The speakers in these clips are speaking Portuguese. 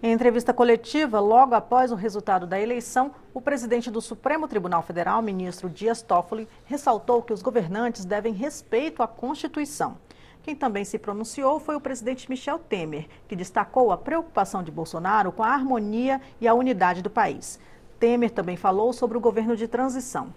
Em entrevista coletiva, logo após o resultado da eleição, o presidente do Supremo Tribunal Federal, ministro Dias Toffoli, ressaltou que os governantes devem respeito à Constituição. Quem também se pronunciou foi o presidente Michel Temer, que destacou a preocupação de Bolsonaro com a harmonia e a unidade do país. Temer também falou sobre o governo de transição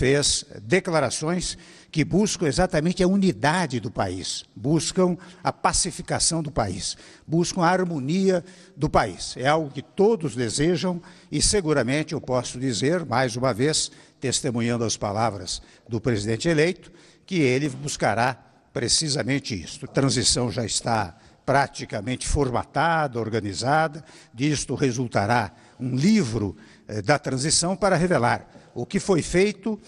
fez declarações que buscam exatamente a unidade do país, buscam a pacificação do país, buscam a harmonia do país. É algo que todos desejam e seguramente eu posso dizer, mais uma vez, testemunhando as palavras do presidente eleito, que ele buscará precisamente isso. A transição já está praticamente formatada, organizada, disto resultará um livro eh, da transição para revelar o que foi feito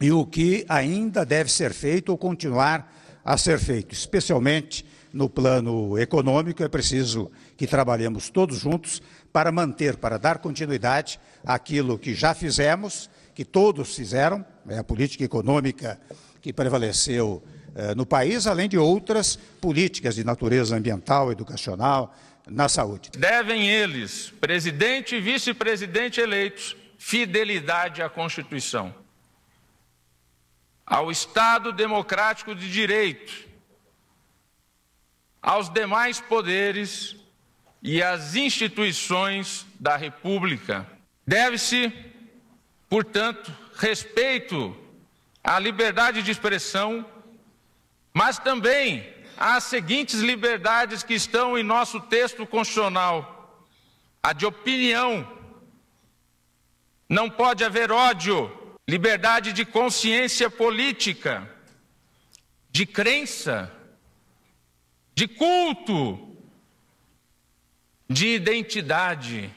e o que ainda deve ser feito ou continuar a ser feito, especialmente no plano econômico, é preciso que trabalhemos todos juntos para manter, para dar continuidade àquilo que já fizemos, que todos fizeram, é a política econômica que prevaleceu eh, no país, além de outras políticas de natureza ambiental, educacional, na saúde. Devem eles, presidente e vice-presidente eleitos, fidelidade à Constituição, ao Estado democrático de direito, aos demais poderes e às instituições da República. Deve-se, portanto, respeito à liberdade de expressão, mas também às seguintes liberdades que estão em nosso texto constitucional: a de opinião, não pode haver ódio, liberdade de consciência política, de crença, de culto, de identidade.